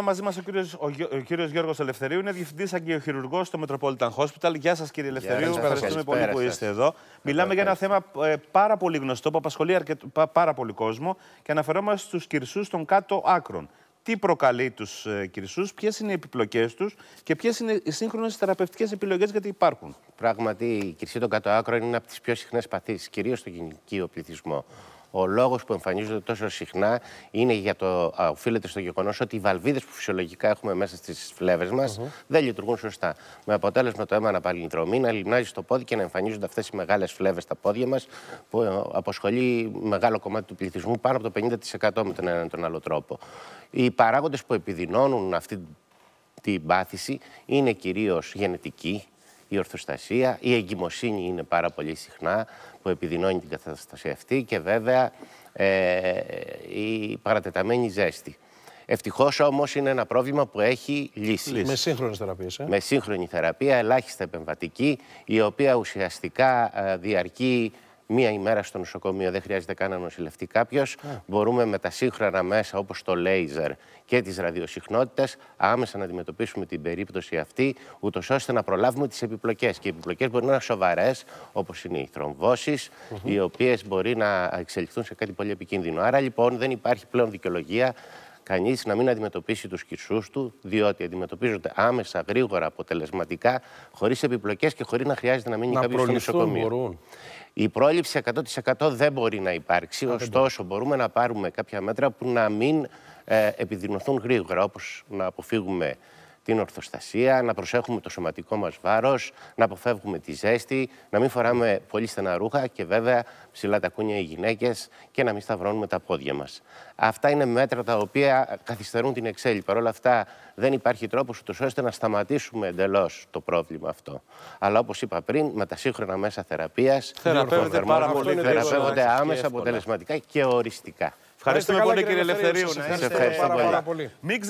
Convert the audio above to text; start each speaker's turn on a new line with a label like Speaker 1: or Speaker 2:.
Speaker 1: Μαζί μας ο κύριος ο, κύριος Γιώργος Ελευθερίου είναι διευθυντής αγκιοχειρουργό στο Metropolitan Hospital. Γεια σας, κύριε Ελευθερίου. Yeah, Ευχαριστούμε πολύ που είστε εδώ. Μιλάμε για ένα θέμα ε, πάρα πολύ γνωστό που απασχολεί αρκετ... πάρα πολύ κόσμο και αναφερόμαστε στους κυρσούς των κάτω άκρων. Τι προκαλεί τους ε, κυρσούς, ποιες είναι οι επιπλοκές τους και ποιες είναι οι σύγχρονες θεραπευτικές επιλογές γιατί υπάρχουν. Πράγματι, η κυρσή των κάτω άκρων είναι από τις πιο συχνές παθήσεις, κυρίως στον γυναικείο πληθυσμό ο λόγος που εμφανίζονται τόσο συχνά είναι για το, α, οφείλεται στο γεγονός ότι οι βαλβίδες που φυσιολογικά έχουμε μέσα στις φλέβες μας δεν λειτουργούν σωστά. Με αποτέλεσμα το αίμα να παλινδρομεί, να λιμνάζει στο πόδι και να εμφανίζονται αυτές οι μεγάλες φλέβες στα πόδια μας, που ε, αποσχολεί μεγάλο κομμάτι του πληθυσμού, πάνω από το 50% με τον έναν τον άλλο τρόπο. Οι παράγοντες που επιδεινώνουν αυτή την πάθηση είναι κυρίως γενετική, η ορθοστασία, η εγκυμοσύνη είναι πάρα πολύ συχνά που επιδεινώνει την κατάσταση αυτή και βέβαια ε, η παρατεταμένη ζέστη. Ευτυχώς όμως είναι ένα πρόβλημα που έχει λύσεις. Με σύγχρονη θεραπεία. Ε. Με σύγχρονη θεραπεία, ελάχιστα επεμβατική, η οποία ουσιαστικά ε, διαρκεί μία ημέρα στο νοσοκομείο, δεν χρειάζεται καν να νοσηλευτεί κάποιος. Μπορούμε με τα σύγχρονα μέσα όπως το λέιζερ και τις ραδιοσυχνότητες άμεσα να αντιμετωπίσουμε την περίπτωση αυτή, ούτως ώστε να προλάβουμε τις επιπλοκές. Και οι επιπλοκές μπορεί να είναι σοβαρές, όπως είναι οι θρομβώσεις, οι οποίες μπορεί να εξελιχθούν σε κάτι πολύ επικίνδυνο. Άρα λοιπόν δεν υπάρχει πλέον δικαιολογία κανείς να μην αντιμετωπίσει τους κυρσού του, διότι αντιμετωπίζονται άμεσα, γρήγορα, αποτελεσματικά, χωρίς επιπλοκές και χωρίς να χρειάζεται να μείνει κάποιος στο νοσοκομείο. Μπορούν. Η πρόληψη 100% δεν μπορεί να υπάρξει, ωστόσο μπορούμε να πάρουμε κάποια μέτρα που να μην ε, επιδεινωθούν γρήγορα, όπως να αποφύγουμε την ορθοστασία, να προσέχουμε το σωματικό μας βάρος, να αποφεύγουμε τη ζέστη, να μην φοράμε πολύ στενά ρούχα και βέβαια ψηλά τα κούνια οι γυναίκες και να μην σταυρώνουμε τα πόδια μας. Αυτά είναι μέτρα τα οποία καθυστερούν την εξέλιξη. Παρ' όλα αυτά δεν υπάρχει τρόπος ούτως ώστε να σταματήσουμε εντελώς το πρόβλημα αυτό. Αλλά όπως είπα πριν, με τα σύγχρονα μέσα θεραπείας, θεραπεύονται, άμεσα, αποτελεσματικά και οριστικά. Ευχαριστούμε πολύ κύριε Ελευθερίου. Σας ευχαριστώ πολύ. Μην